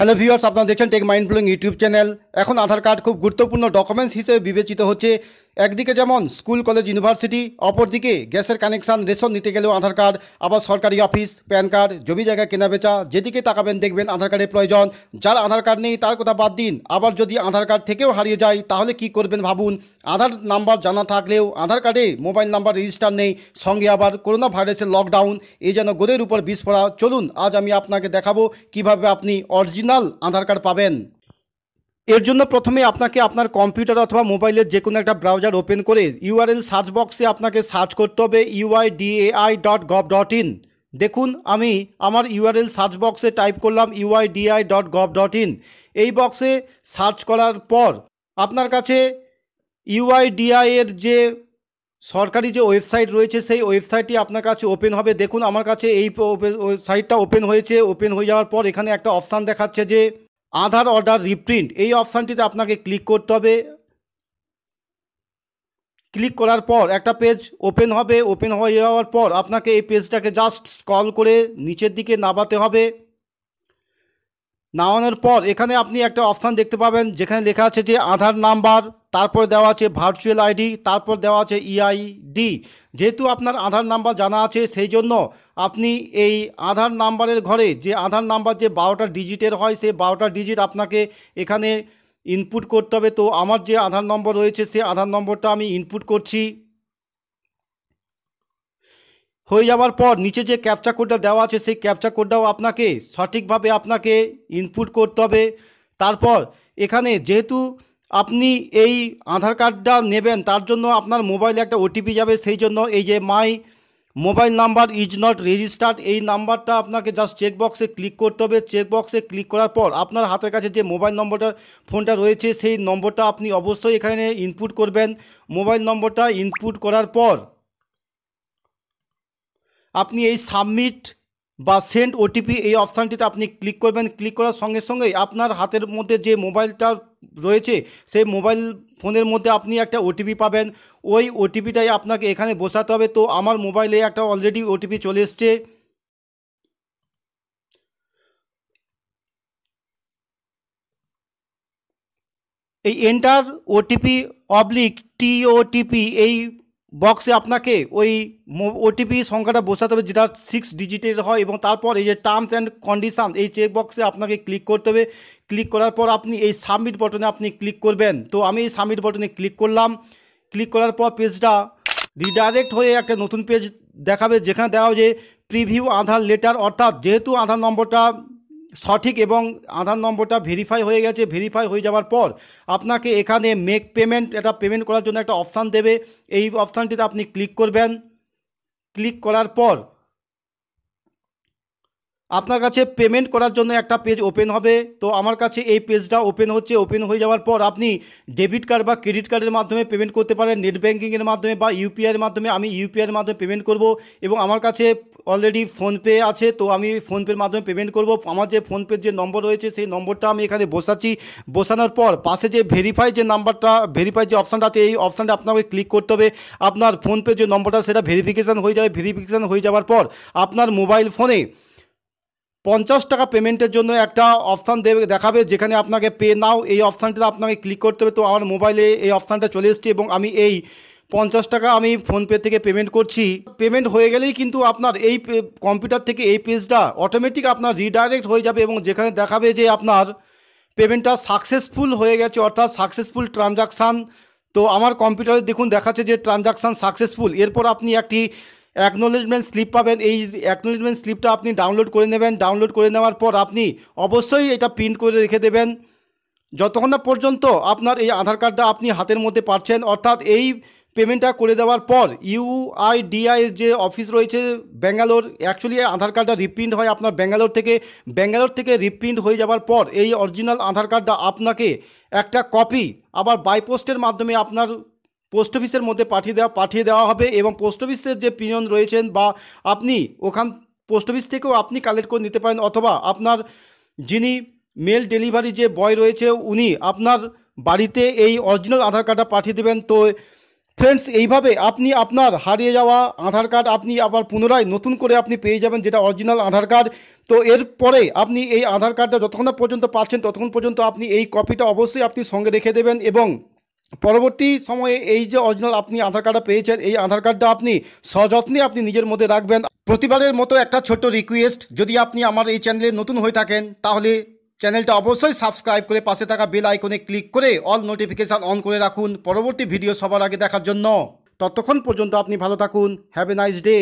hello viewers আপনারা দেখছেন tech mind blowing YouTube channel এখন আধার কার্ড খুব গুরুত্বপূর্ণ ডকুমেন্টস হিসেবে বিবেচিত হচ্ছে একদিকে যেমন স্কুল কলেজ ইউনিভার্সিটি অপরদিকে গ্যাসের কানেকশান রেশন নিতে গেলেও আধার কার্ড আবার সরকারি অফিস প্যান কার্ড জমি জায়গা কেনাবেচা যেদিকে তাকাবেন দেখবেন আধার কার্ডের প্রয়োজন যার আধার কার্ড নেই তার কথা বাদ দিন আবার যদি আধার কার্ড থেকেও হারিয়ে যায় তাহলে কি করবেন ভাবুন আধার নাম্বার জানা থাকলেও আধার কার্ডে মোবাইল নাম্বার রেজিস্টার নেই সঙ্গে আবার করোনা ভাইরাসের লকডাউন এই যেন গোদের উপর বিষ পড়া চলুন আজ আমি আপনাকে দেখাবো কিভাবে আপনি অরিজিনাল আধার কার্ড পাবেন এর জন্য প্রথমে আপনাকে আপনার কম্পিউটার অথবা মোবাইলের যে কোনো একটা ব্রাউজার ওপেন করে ইউআরএল সার্চ বক্সে আপনাকে সার্চ করতে হবে UIDAI dot gov dot in দেখুন আমি আমার ইউআরএল সার্চ বক্সে টাইপ করলাম UIDAI dot gov dot in এই বক্সে সার্চ করার পর আপনার কাছে ইউআইডিআই এর যে সরকারি যে ওয়েবসাইট রয়েছে সেই ওয়েবসাইটটি আপনার কাছে ওপেন হবে দেখুন আমার কাছে এই ওয়েবসাইটটা ওপেন হয়েছে ওপেন হয়ে যাওয়ার পর এখানে একটা অপশান দেখাচ্ছে যে আধার অর্ডার রিপ্রিন্ট এই অপশানটিতে আপনাকে ক্লিক করতে হবে ক্লিক করার পর একটা পেজ ওপেন হবে ওপেন হয়ে যাওয়ার পর আপনাকে এই পেজটাকে জাস্ট স্কল করে নিচের দিকে নামাতে হবে নামানোর পর এখানে আপনি একটা অপশান দেখতে পাবেন যেখানে লেখা আছে যে আধার নাম্বার তারপর দেওয়া আছে ভার্চুয়াল আইডি তারপর দেওয়া আছে ইআইডি e যেহেতু আপনার আধার নাম্বার জানা আছে সেই জন্য আপনি এই আধার নাম্বারের ঘরে যে আধার নাম্বার যে বারোটা ডিজিটের হয় সেই বারোটা ডিজিট আপনাকে এখানে ইনপুট করতে হবে তো আমার যে আধার নম্বর রয়েছে সে আধার নম্বরটা আমি ইনপুট করছি হয়ে যাওয়ার পর নিচে যে ক্যাপচা কোডটা দেওয়া আছে সেই ক্যাপচা কোডটাও আপনাকে সঠিকভাবে আপনাকে ইনপুট করতে হবে তারপর এখানে যেহেতু আপনি এই আধার কার্ডটা নেবেন তার জন্য আপনার মোবাইলে একটা ওটিপি যাবে সেই জন্য এই যে my mobile number is not registered এই নাম্বারটা আপনাকে জাস্ট চেকবক্সে ক্লিক করতে হবে চেকবক্সে ক্লিক করার পর আপনার হাতের কাছে যে মোবাইল নম্বরটা ফোনটা রয়েছে সেই নম্বরটা আপনি অবশ্যই এখানে ইনপুট করবেন মোবাইল নম্বরটা ইনপুট করার পর আপনি এই সাবমিট বা সেন্ড ওটিপি এই অপশানটিতে আপনি ক্লিক করবেন ক্লিক করার সঙ্গে সঙ্গেই আপনার হাতের মধ্যে যে মোবাইলটা রয়েছে সেই মোবাইল ফোনের মধ্যে আপনি একটা ওটিপি পাবেন ওই ওটিপিটাই আপনাকে এখানে বসাতে হবে তো আমার মোবাইলে একটা অলরেডি ওটিপি চলে এসছে এই এন্টার ওটিপি অবলিক টিওটিপি এই বক্সে আপনাকে ওই ওটিপি সংখ্যাটা বসাতে হবে যেটা সিক্স ডিজিটের হয় এবং তারপর এই যে টার্মস অ্যান্ড কন্ডিশান এই চেক বক্সে আপনাকে ক্লিক করতে হবে ক্লিক করার পর আপনি এই সাবমিট বটনে আপনি ক্লিক করবেন তো আমি এই সাবমিট বটনে ক্লিক করলাম ক্লিক করার পর পেজটা রিডাইরেক্ট হয়ে একটা নতুন পেজ দেখাবে যেখানে দেওয়া যে প্রিভিউ আধার লেটার অর্থাৎ যেহেতু আধার নম্বরটা সঠিক এবং আধার নম্বরটা ভেরিফাই হয়ে গেছে ভেরিফাই হয়ে যাওয়ার পর আপনাকে এখানে মেক পেমেন্ট এটা পেমেন্ট করার জন্য একটা অপশান দেবে এই অপশানটিতে আপনি ক্লিক করবেন ক্লিক করার পর আপনার কাছে পেমেন্ট করার জন্য একটা পেজ ওপেন হবে তো আমার কাছে এই পেজটা ওপেন হচ্ছে ওপেন হয়ে যাওয়ার পর আপনি ডেবিট কার্ড বা ক্রেডিট কার্ডের মাধ্যমে পেমেন্ট করতে পারেন নেট ব্যাঙ্কিংয়ের মাধ্যমে বা ইউপিআইয়ের মাধ্যমে আমি ইউপিআইয়ের মাধ্যমে পেমেন্ট করব এবং আমার কাছে অলরেডি ফোনপে আছে তো আমি ফোনপের মাধ্যমে পেমেন্ট করব আমার যে ফোনপের যে নম্বর রয়েছে সেই নম্বরটা আমি এখানে বসাচ্ছি বসানোর পর পাশে যে ভেরিফাই যে নাম্বারটা ভেরিফাই যে অপশানটা আছে এই অপশানটা আপনাকে ক্লিক করতে হবে আপনার ফোনপে যে নম্বরটা সেটা ভেরিফিকেশান হয়ে যাবে ভেরিফিকেশান হয়ে যাওয়ার পর আপনার মোবাইল ফোনে পঞ্চাশ টাকা পেমেন্টের জন্য একটা অপশান দেবে দেখাবে যেখানে আপনাকে পে নাও এই অপশানটিতে আপনাকে ক্লিক করতে হবে তো আমার মোবাইলে এই অপশানটা চলে এসছে এবং আমি এই পঞ্চাশ টাকা আমি ফোনপে থেকে পেমেন্ট করছি পেমেন্ট হয়ে গেলেই কিন্তু আপনার এই কম্পিউটার থেকে এই পেজটা অটোমেটিক আপনার রিডাইরেক্ট হয়ে যাবে এবং যেখানে দেখাবে যে আপনার পেমেন্টটা সাকসেসফুল হয়ে গেছে অর্থাৎ সাকসেসফুল ট্রানজাকশান তো আমার কম্পিউটারে দেখুন দেখাচ্ছে যে ট্রানজাকশান সাকসেসফুল এরপর আপনি একটি অ্যাকনোলেজমেন্ট স্লিপ পাবেন এই অ্যাকনোলেজমেন্ট স্লিপটা আপনি ডাউনলোড করে নেবেন ডাউনলোড করে নেওয়ার পর আপনি অবশ্যই এটা প্রিন্ট করে রেখে দেবেন যতক্ষণ না পর্যন্ত আপনার এই আধার কার্ডটা আপনি হাতের মধ্যে পাচ্ছেন অর্থাৎ এই পেমেন্টটা করে দেওয়ার পর ইউআইডিআইয়ের যে অফিস রয়েছে ব্যাঙ্গালোর অ্যাকচুয়ালি আধার কার্ডটা রিপ্রিন্ট হয় আপনার ব্যাঙ্গালোর থেকে ব্যাঙ্গালোর থেকে রিপ্রিন্ট হয়ে যাওয়ার পর এই অরিজিনাল আধার কার্ডটা আপনাকে একটা কপি আবার বাইপোস্টের মাধ্যমে আপনার পোস্ট অফিসের মধ্যে পাঠিয়ে দেওয়া পাঠিয়ে দেওয়া হবে এবং পোস্ট অফিসের যে পিয়ন রয়েছেন বা আপনি ওখান পোস্ট অফিস থেকেও আপনি কালেক্ট করে নিতে পারেন অথবা আপনার যিনি মেল ডেলিভারি যে বয় রয়েছে উনি আপনার বাড়িতে এই অরিজিনাল আধার কার্ডটা পাঠিয়ে দেবেন তো ফ্রেন্ডস এইভাবে আপনি আপনার হারিয়ে যাওয়া আধার কার্ড আপনি আবার পুনরায় নতুন করে আপনি পেয়ে যাবেন যেটা অরিজিনাল আধার কার্ড তো এরপরে আপনি এই আধার কার্ডটা যতক্ষণ পর্যন্ত পাচ্ছেন ততক্ষণ পর্যন্ত আপনি এই কপিটা অবশ্যই আপনি সঙ্গে রেখে দেবেন এবং পরবর্তী সময়ে এই যে অরিজিনাল আপনি আধার কার্ডটা পেয়েছেন এই আধার কার্ডটা আপনি সযত্নে আপনি নিজের মধ্যে রাখবেন প্রতিবারের মতো একটা ছোট্ট রিকোয়েস্ট যদি আপনি আমার এই চ্যানেলে নতুন হয়ে থাকেন তাহলে চ্যানেলটা অবশ্যই সাবস্ক্রাইব করে পাশে থাকা বেল আইকনে ক্লিক করে অল নোটিফিকেশান অন করে রাখুন পরবর্তী ভিডিও সবার আগে দেখার জন্য ততক্ষণ পর্যন্ত আপনি ভালো থাকুন হ্যাভ এ নাইস ডে